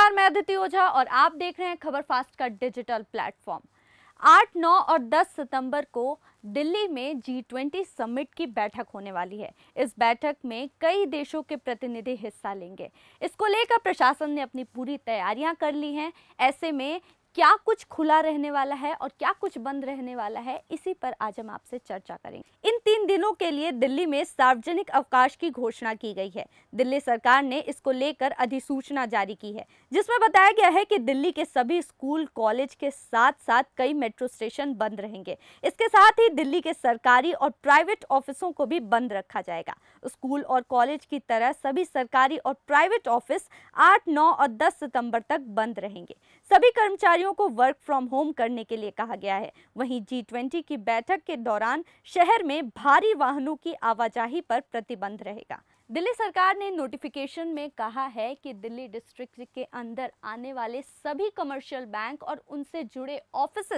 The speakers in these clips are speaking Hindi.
नमस्कार मैं अदिति ओझा और आप देख रहे हैं खबर फास्ट का डिजिटल प्लेटफॉर्म 8, 9 और 10 सितंबर को दिल्ली में जी ट्वेंटी समिट की बैठक होने वाली है इस बैठक में कई देशों के प्रतिनिधि हिस्सा लेंगे इसको लेकर प्रशासन ने अपनी पूरी तैयारियां कर ली हैं ऐसे में क्या कुछ खुला रहने वाला है और क्या कुछ बंद रहने वाला है इसी पर आज हम आपसे चर्चा करेंगे इन तीन दिनों के लिए दिल्ली में सार्वजनिक अवकाश की घोषणा की गई है दिल्ली सरकार ने इसको लेकर अधिसूचना जारी की है जिसमें बताया गया है कि दिल्ली के सभी स्कूल कॉलेज के साथ साथ कई मेट्रो स्टेशन बंद रहेंगे इसके साथ ही दिल्ली के सरकारी और प्राइवेट ऑफिसों को भी बंद रखा जाएगा स्कूल और कॉलेज की तरह सभी सरकारी और प्राइवेट ऑफिस आठ नौ और दस सितम्बर तक बंद रहेंगे सभी कर्मचारी कर्मचारियों को वर्क फ्रॉम होम करने के लिए कहा गया है वहीं जी ट्वेंटी की बैठक के दौरान शहर में भारी वाहनों की आवाजाही पर प्रतिबंध रहेगा दिल्ली सरकार ने नोटिफिकेशन में कहा है कि दिल्ली डिस्ट्रिक्ट के अंदर आने वाले सभी कमर्शियल बैंक और उनसे जुड़े ऑफिस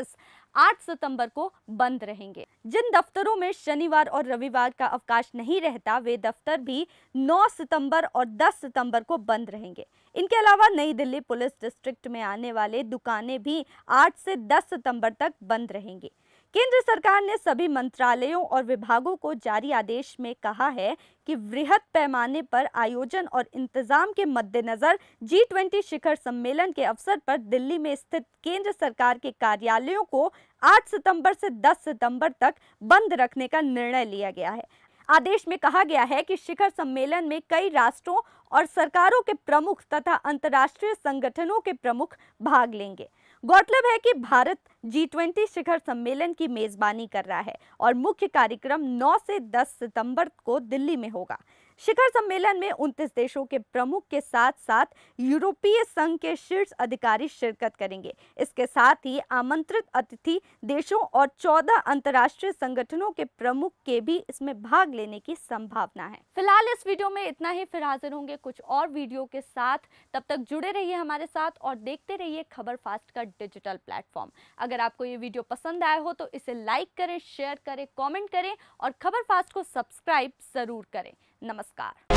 8 सितंबर को बंद रहेंगे जिन दफ्तरों में शनिवार और रविवार का अवकाश नहीं रहता वे दफ्तर भी 9 सितंबर और 10 सितंबर को बंद रहेंगे इनके अलावा नई दिल्ली पुलिस डिस्ट्रिक्ट में आने वाले दुकानें भी आठ से दस सितम्बर तक बंद रहेंगे केंद्र सरकार ने सभी मंत्रालयों और विभागों को जारी आदेश में कहा है कि वृहद पैमाने पर आयोजन और इंतजाम के मद्देनज़र जी ट्वेंटी शिखर सम्मेलन के अवसर पर दिल्ली में स्थित केंद्र सरकार के कार्यालयों को 8 सितंबर से 10 सितंबर तक बंद रखने का निर्णय लिया गया है आदेश में कहा गया है कि शिखर सम्मेलन में कई राष्ट्रों और सरकारों के प्रमुख तथा अंतर्राष्ट्रीय संगठनों के प्रमुख भाग लेंगे गौरतलब है कि भारत जी ट्वेंटी शिखर सम्मेलन की मेजबानी कर रहा है और मुख्य कार्यक्रम 9 से 10 सितंबर को दिल्ली में होगा शिखर सम्मेलन में उनतीस देशों के प्रमुख के साथ साथ यूरोपीय संघ के शीर्ष अधिकारी शिरकत करेंगे इसके साथ ही आमंत्रित अतिथि देशों और 14 अंतर्राष्ट्रीय संगठनों के प्रमुख के भी इसमें भाग लेने की संभावना है फिलहाल इस वीडियो में इतना ही फिर हाजिर होंगे कुछ और वीडियो के साथ तब तक जुड़े रहिए हमारे साथ और देखते रहिए खबर फास्ट का डिजिटल प्लेटफॉर्म अगर आपको ये वीडियो पसंद आया हो तो इसे लाइक करें शेयर करें कॉमेंट करें और खबर फास्ट को सब्सक्राइब जरूर करें नमस्कार